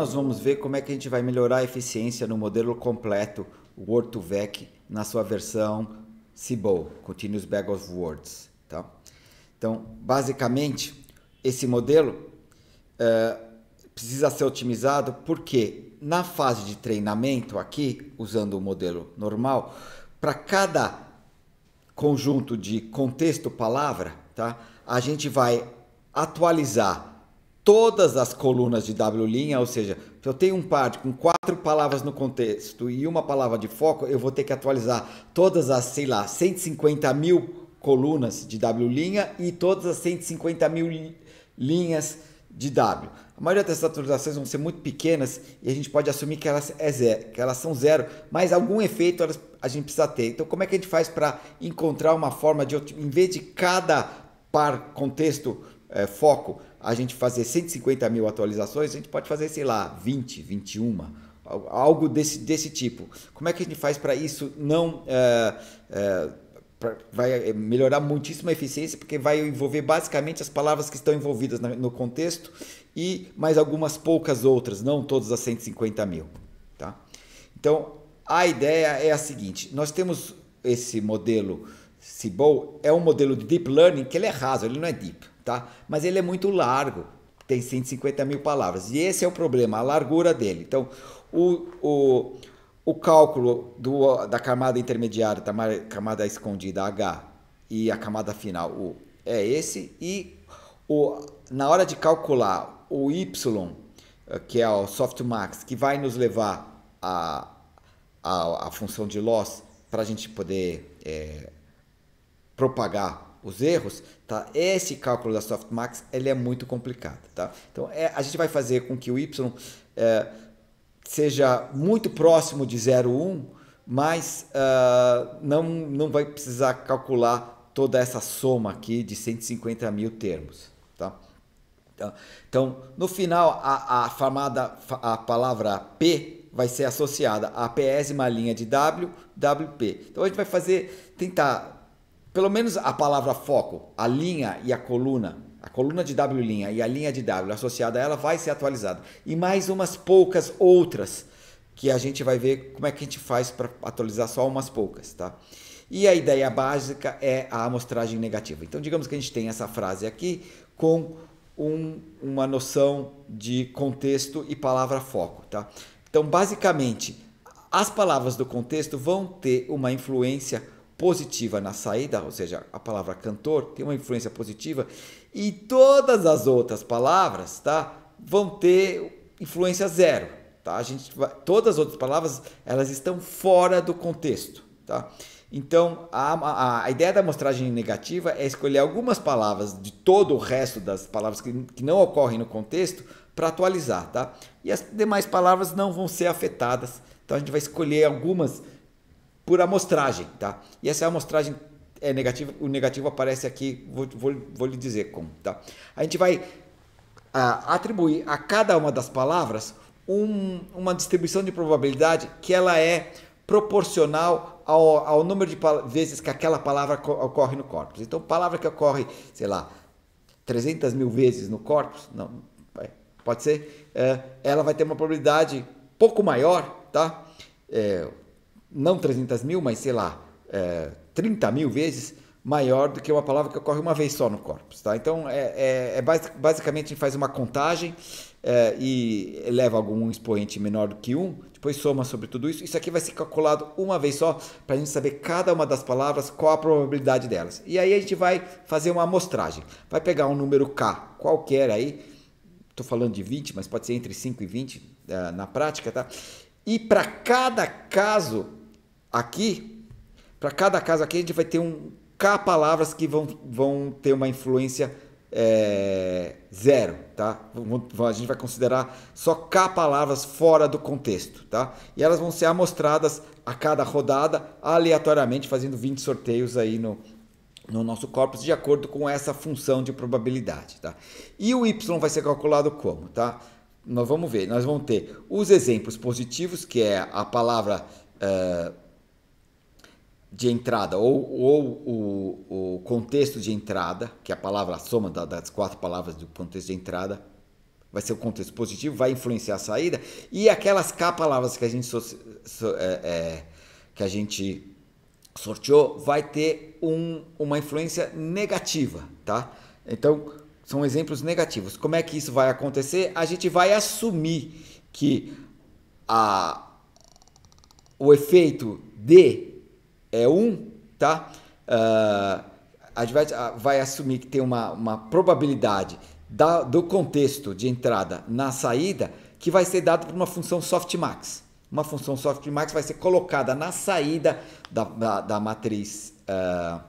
nós vamos ver como é que a gente vai melhorar a eficiência no modelo completo, Word2Vec, na sua versão CBOW, Continuous Bag of Words. Tá? Então, basicamente, esse modelo uh, precisa ser otimizado porque na fase de treinamento aqui, usando o modelo normal, para cada conjunto de contexto palavra, tá? a gente vai atualizar todas as colunas de W linha, ou seja, se eu tenho um par com quatro palavras no contexto e uma palavra de foco, eu vou ter que atualizar todas as, sei lá, 150 mil colunas de W linha e todas as 150 mil linhas de W. A maioria dessas atualizações vão ser muito pequenas e a gente pode assumir que elas, é zero, que elas são zero, mas algum efeito elas, a gente precisa ter. Então, como é que a gente faz para encontrar uma forma de, em vez de cada par contexto é, foco, a gente fazer 150 mil atualizações, a gente pode fazer, sei lá, 20, 21, algo desse, desse tipo. Como é que a gente faz para isso não. É, é, pra, vai é, melhorar muitíssimo a eficiência, porque vai envolver basicamente as palavras que estão envolvidas no contexto e mais algumas poucas outras, não todas as 150 mil. Tá? Então, a ideia é a seguinte: nós temos esse modelo CIBOL, é um modelo de deep learning que ele é raso, ele não é deep tá? Mas ele é muito largo, tem 150 mil palavras. E esse é o problema, a largura dele. Então, o, o, o cálculo do, da camada intermediária, da camada escondida H e a camada final U é esse. E o, na hora de calcular o Y, que é o softmax, que vai nos levar a, a, a função de loss para a gente poder é, propagar os erros, tá? Esse cálculo da softmax ele é muito complicado, tá? Então é, a gente vai fazer com que o y é, seja muito próximo de 0,1, mas uh, não, não vai precisar calcular toda essa soma aqui de 150 mil termos, tá? Então, no final, a, a famada a palavra P vai ser associada à pésima linha de W, WP. Então, a gente vai fazer, tentar pelo menos a palavra foco, a linha e a coluna, a coluna de W linha e a linha de W associada a ela vai ser atualizada. E mais umas poucas outras que a gente vai ver como é que a gente faz para atualizar só umas poucas, tá? E a ideia básica é a amostragem negativa. Então, digamos que a gente tem essa frase aqui com um, uma noção de contexto e palavra foco, tá? Então, basicamente, as palavras do contexto vão ter uma influência positiva na saída, ou seja, a palavra cantor tem uma influência positiva e todas as outras palavras, tá, vão ter influência zero, tá? A gente vai, todas as outras palavras, elas estão fora do contexto, tá? Então, a, a, a, ideia da amostragem negativa é escolher algumas palavras de todo o resto das palavras que, que não ocorrem no contexto para atualizar, tá? E as demais palavras não vão ser afetadas. Então, a gente vai escolher algumas por amostragem, tá? E essa amostragem é negativa, o negativo aparece aqui, vou, vou, vou lhe dizer como, tá? A gente vai a, ah, atribuir a cada uma das palavras um, uma distribuição de probabilidade que ela é proporcional ao, ao número de vezes que aquela palavra ocorre no corpus. Então, palavra que ocorre, sei lá, 300 mil vezes no corpus, não, é, pode ser, é, ela vai ter uma probabilidade pouco maior, tá? É, não 300 mil, mas sei lá, é, 30 mil vezes maior do que uma palavra que ocorre uma vez só no corpus. Tá? Então, é, é, é basicamente a gente faz uma contagem é, e leva algum expoente menor do que um, depois soma sobre tudo isso. Isso aqui vai ser calculado uma vez só para a gente saber cada uma das palavras, qual a probabilidade delas. E aí a gente vai fazer uma amostragem. Vai pegar um número K qualquer aí, estou falando de 20, mas pode ser entre 5 e 20 é, na prática, tá? E para cada caso Aqui, para cada caso aqui, a gente vai ter um K palavras que vão, vão ter uma influência é, zero, tá? A gente vai considerar só K palavras fora do contexto, tá? E elas vão ser amostradas a cada rodada, aleatoriamente, fazendo 20 sorteios aí no, no nosso corpus, de acordo com essa função de probabilidade, tá? E o Y vai ser calculado como, tá? Nós vamos ver, nós vamos ter os exemplos positivos, que é a palavra... Uh, de entrada, ou, ou o, o, contexto de entrada, que é a palavra, a soma das quatro palavras do contexto de entrada, vai ser o contexto positivo, vai influenciar a saída, e aquelas K palavras que a gente, so, so, é, é, que a gente sorteou vai ter um, uma influência negativa, tá? Então, são exemplos negativos. Como é que isso vai acontecer? A gente vai assumir que a, o efeito D é 1, um, tá? Uh, a gente vai, ah, vai, assumir que tem uma, uma probabilidade da, do contexto de entrada na saída que vai ser dado por uma função softmax. Uma função softmax vai ser colocada na saída da, da, da matriz uh,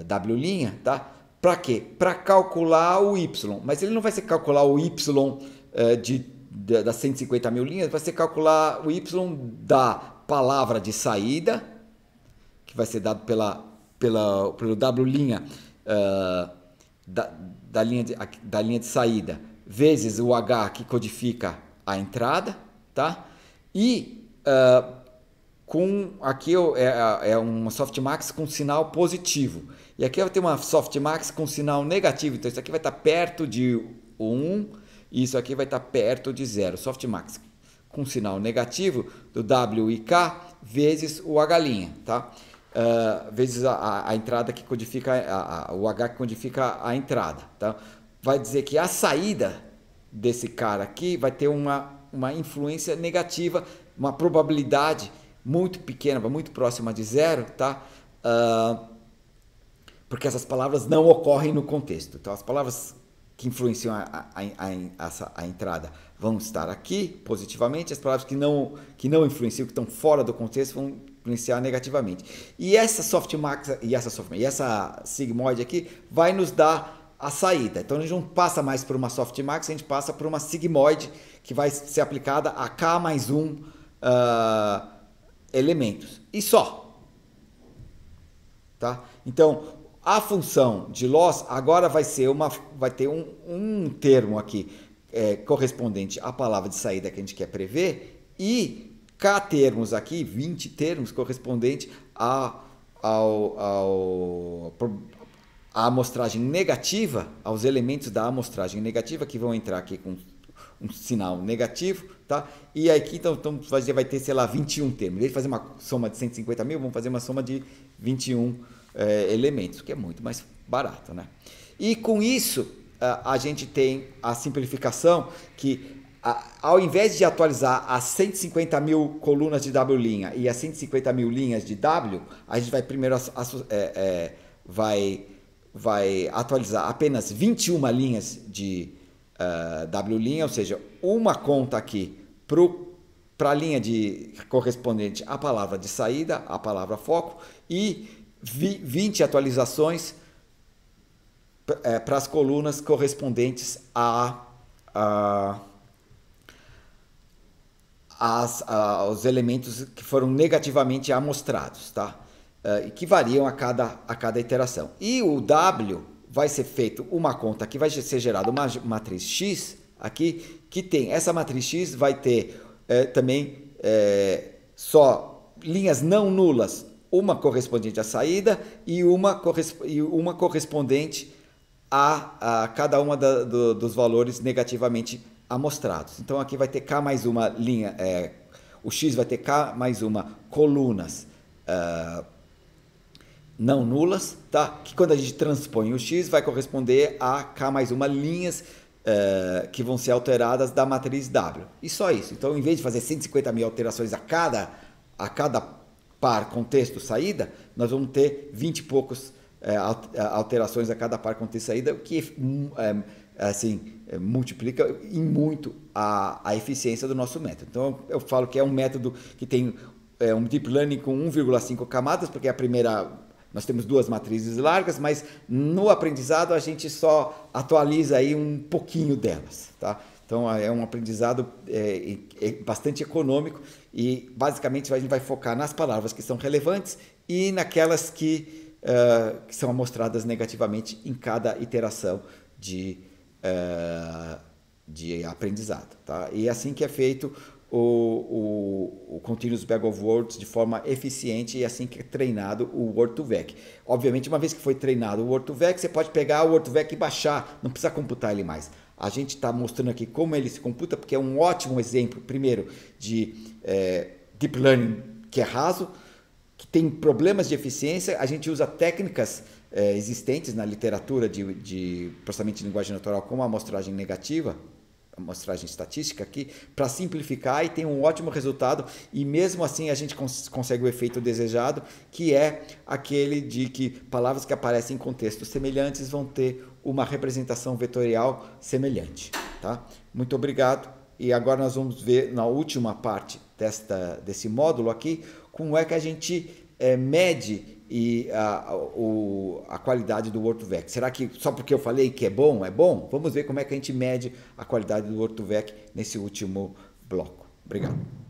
uh, W', linha, tá? Para quê? Para calcular o Y. Mas ele não vai ser calcular o Y uh, de, de, das 150 mil linhas, vai ser calcular o Y da palavra de saída, vai ser dado pela, pela, pelo W linha uh, da, da, linha de, da linha de saída, vezes o H que codifica a entrada, tá? E uh, com aqui eu, é, é, é uma softmax com sinal positivo. E aqui eu tenho uma softmax com sinal negativo. Então isso aqui vai estar tá perto de 1 e isso aqui vai estar tá perto de 0. Softmax com sinal negativo do W e K vezes o H', tá? uh, vezes a, a, entrada que codifica, a, a, o H que codifica a entrada. Tá? Vai dizer que a saída desse cara aqui vai ter uma, uma influência negativa, uma probabilidade muito pequena, muito próxima de zero, tá? Uh, porque essas palavras não ocorrem no contexto. Então, as palavras que influenciam a, a, a, a, entrada vão estar aqui positivamente, as palavras que não, que não influenciam, que estão fora do contexto, vão influenciar negativamente. E essa Softmax e essa Softmax, e essa Sigmoid aqui vai nos dar a saída. Então a gente não passa mais por uma Softmax, a gente passa por uma Sigmoid que vai ser aplicada a K mais um uh, elementos. E só. Tá? Então, a função de loss agora vai ser uma vai ter um, um termo aqui é, correspondente à palavra de saída que a gente quer prever e K termos aqui, 20 termos correspondente a, ao, ao, a amostragem negativa, aos elementos da amostragem negativa que vão entrar aqui com um sinal negativo, tá? E aqui então, então vai ter, sei lá, 21 termos. Em vez de fazer uma soma de 150 mil, vamos fazer uma soma de 21 é, eh, elementos, que é muito mais barato, né? E com isso, a, a gente tem a simplificação que a, ao invés de atualizar as 150 mil colunas de W linha e as 150 mil linhas de W, a gente vai primeiro é, é, vai, vai atualizar apenas 21 linhas de uh, W linha, ou seja, uma conta aqui para a linha de correspondente à palavra de saída, a palavra foco, e vi, 20 atualizações para eh, as colunas correspondentes a as, a, os elementos que foram negativamente amostrados, tá? Uh, que variam a cada, a cada iteração. E o W vai ser feito uma conta que vai ser gerada uma matriz X aqui, que tem essa matriz X vai ter é, também é, só linhas não nulas, uma correspondente à saída e uma, e uma correspondente a, a cada uma da, do, dos valores negativamente amostrados. Então aqui vai ter K mais uma linha, é, o X vai ter K mais uma colunas é, não nulas, tá? que quando a gente transpõe o X vai corresponder a K mais uma linhas é, que vão ser alteradas da matriz W. E só isso. Então em vez de fazer 150 mil alterações a cada, a cada par contexto saída, nós vamos ter 20 e poucos é, alterações a cada par contexto saída, o que é, assim, eh, multiplica em muito a, a eficiência do nosso método. Então, eu falo que é um método que tem é, um deep learning com 1,5 camadas, porque a primeira nós temos duas matrizes largas, mas no aprendizado a gente só atualiza aí um pouquinho delas, tá? Então é, é um aprendizado é, é bastante econômico e basicamente a gente vai focar nas palavras que são relevantes e naquelas que, uh, que são amostradas negativamente em cada iteração de é, de aprendizado. Tá? E é assim que é feito o, o, o Continuous Bag of Words de forma eficiente e é assim que é treinado o Word2Vec. Obviamente, uma vez que foi treinado o Word2Vec, você pode pegar o Word2Vec e baixar, não precisa computar ele mais. A gente está mostrando aqui como ele se computa, porque é um ótimo exemplo, primeiro, de é, Deep Learning que é raso, que tem problemas de eficiência, a gente usa técnicas é, existentes na literatura de, de processamento de linguagem natural como a amostragem negativa, amostragem estatística aqui, para simplificar e tem um ótimo resultado. E mesmo assim a gente cons consegue o efeito desejado, que é aquele de que palavras que aparecem em contextos semelhantes vão ter uma representação vetorial semelhante. Tá? Muito obrigado. E agora nós vamos ver na última parte desta, desse módulo aqui como é que a gente é, mede e a, a, a qualidade do Ortovec. Será que só porque eu falei que é bom, é bom? Vamos ver como é que a gente mede a qualidade do Ortovec nesse último bloco. Obrigado.